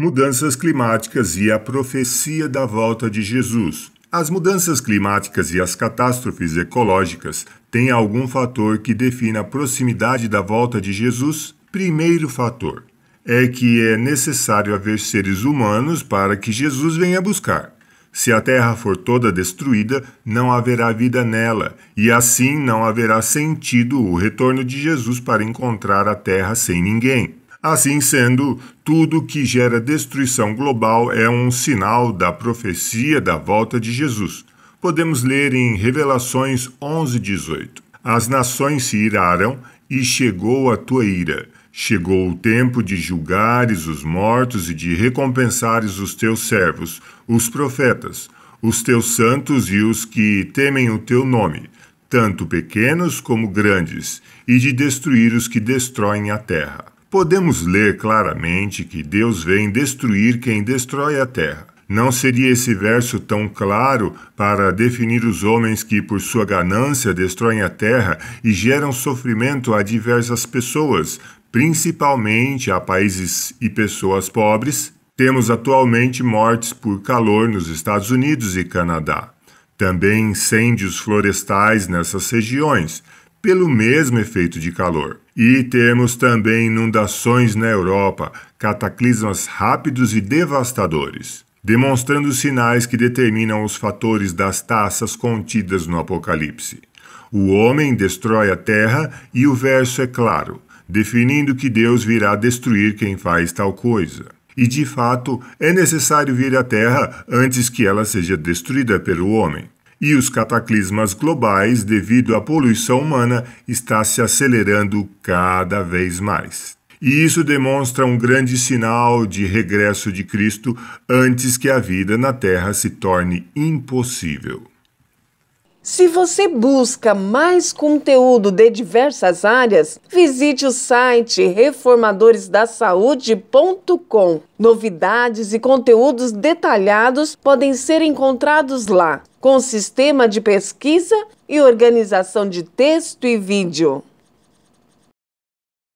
mudanças climáticas e a profecia da volta de Jesus. As mudanças climáticas e as catástrofes ecológicas têm algum fator que defina a proximidade da volta de Jesus? Primeiro fator é que é necessário haver seres humanos para que Jesus venha buscar. Se a terra for toda destruída, não haverá vida nela, e assim não haverá sentido o retorno de Jesus para encontrar a terra sem ninguém. Assim sendo, tudo que gera destruição global é um sinal da profecia da volta de Jesus. Podemos ler em Revelações 11:18. As nações se iraram e chegou a tua ira. Chegou o tempo de julgares os mortos e de recompensares os teus servos, os profetas, os teus santos e os que temem o teu nome, tanto pequenos como grandes, e de destruir os que destroem a terra podemos ler claramente que Deus vem destruir quem destrói a terra. Não seria esse verso tão claro para definir os homens que, por sua ganância, destroem a terra e geram sofrimento a diversas pessoas, principalmente a países e pessoas pobres? Temos atualmente mortes por calor nos Estados Unidos e Canadá. Também incêndios florestais nessas regiões pelo mesmo efeito de calor. E temos também inundações na Europa, cataclismas rápidos e devastadores, demonstrando sinais que determinam os fatores das taças contidas no Apocalipse. O homem destrói a terra e o verso é claro, definindo que Deus virá destruir quem faz tal coisa. E de fato, é necessário vir à terra antes que ela seja destruída pelo homem e os cataclismas globais devido à poluição humana está se acelerando cada vez mais. E isso demonstra um grande sinal de regresso de Cristo antes que a vida na Terra se torne impossível. Se você busca mais conteúdo de diversas áreas, visite o site reformadoresdasaude.com. Novidades e conteúdos detalhados podem ser encontrados lá com sistema de pesquisa e organização de texto e vídeo.